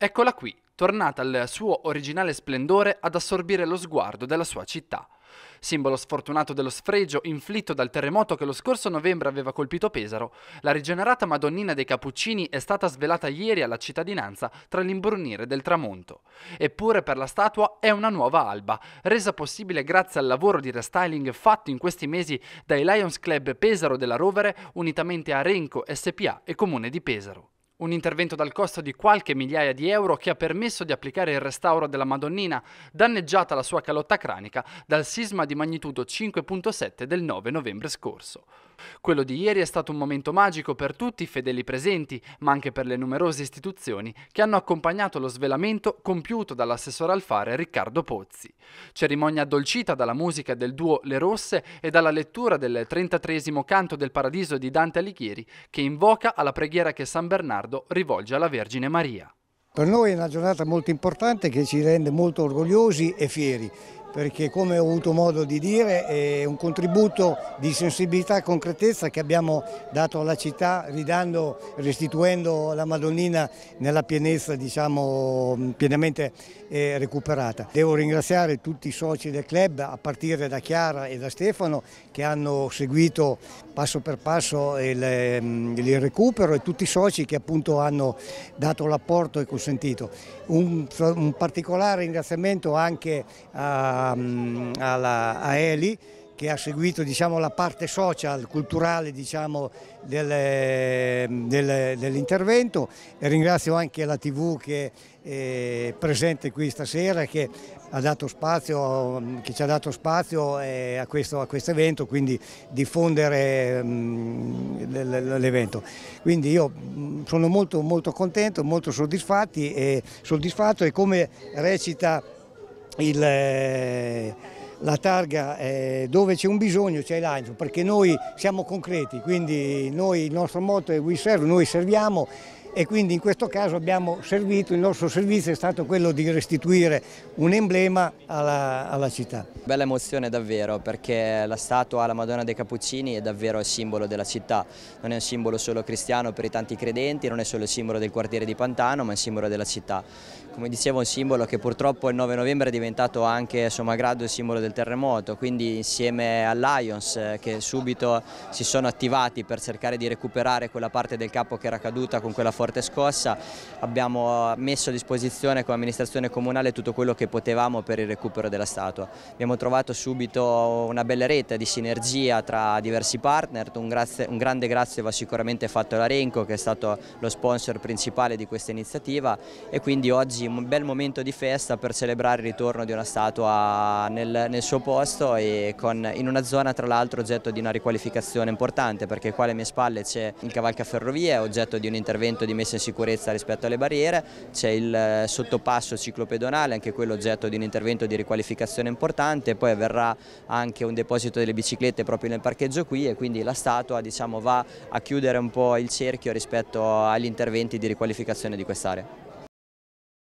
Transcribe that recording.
Eccola qui, tornata al suo originale splendore ad assorbire lo sguardo della sua città. Simbolo sfortunato dello sfregio inflitto dal terremoto che lo scorso novembre aveva colpito Pesaro, la rigenerata Madonnina dei Cappuccini è stata svelata ieri alla cittadinanza tra l'imbrunire del tramonto. Eppure per la statua è una nuova alba, resa possibile grazie al lavoro di restyling fatto in questi mesi dai Lions Club Pesaro della Rovere unitamente a Renco SPA e Comune di Pesaro. Un intervento dal costo di qualche migliaia di euro che ha permesso di applicare il restauro della Madonnina, danneggiata la sua calotta cranica dal sisma di magnitudo 5.7 del 9 novembre scorso. Quello di ieri è stato un momento magico per tutti i fedeli presenti, ma anche per le numerose istituzioni che hanno accompagnato lo svelamento compiuto dall'assessore Alfare Riccardo Pozzi. Cerimonia addolcita dalla musica del duo Le Rosse e dalla lettura del 33 canto del Paradiso di Dante Alighieri, che invoca alla preghiera che San Bernardo Leonardo rivolge alla Vergine Maria. Per noi è una giornata molto importante che ci rende molto orgogliosi e fieri perché come ho avuto modo di dire è un contributo di sensibilità e concretezza che abbiamo dato alla città ridando, restituendo la Madonnina nella pienezza diciamo, pienamente eh, recuperata. Devo ringraziare tutti i soci del club a partire da Chiara e da Stefano che hanno seguito passo per passo il, ehm, il recupero e tutti i soci che appunto hanno dato l'apporto e consentito. Un, un particolare ringraziamento anche a alla, a Eli che ha seguito diciamo, la parte social, culturale diciamo, del, del, dell'intervento e ringrazio anche la TV che eh, è presente qui stasera che, spazio, che ci ha dato spazio eh, a questo, a quest evento, quindi diffondere mm, l'evento. Quindi io mm, sono molto, molto contento, molto soddisfatto e, soddisfatto e come recita il, eh, la targa è eh, dove c'è un bisogno c'è l'angelo, perché noi siamo concreti, quindi noi, il nostro motto è We Serve, noi serviamo e quindi in questo caso abbiamo servito, il nostro servizio è stato quello di restituire un emblema alla, alla città. Bella emozione davvero perché la statua alla Madonna dei Cappuccini è davvero il simbolo della città, non è un simbolo solo cristiano per i tanti credenti, non è solo il simbolo del quartiere di Pantano ma è il simbolo della città. Come dicevo un simbolo che purtroppo il 9 novembre è diventato anche a Sommagrado il simbolo del terremoto, quindi insieme all'Ions eh, che subito si sono attivati per cercare di recuperare quella parte del capo che era caduta con quella forte scossa, abbiamo messo a disposizione come amministrazione comunale tutto quello che potevamo per il recupero della statua. Abbiamo trovato subito una bella rete di sinergia tra diversi partner, un, grazie, un grande grazie va sicuramente fatto all'Arenco che è stato lo sponsor principale di questa iniziativa e quindi oggi un bel momento di festa per celebrare il ritorno di una statua nel, nel suo posto e con, in una zona tra l'altro oggetto di una riqualificazione importante perché qua alle mie spalle c'è il cavalcaferrovie, oggetto di un intervento di messa in sicurezza rispetto alle barriere, c'è il eh, sottopasso ciclopedonale, anche quello oggetto di un intervento di riqualificazione importante, poi avverrà anche un deposito delle biciclette proprio nel parcheggio qui e quindi la statua diciamo, va a chiudere un po' il cerchio rispetto agli interventi di riqualificazione di quest'area.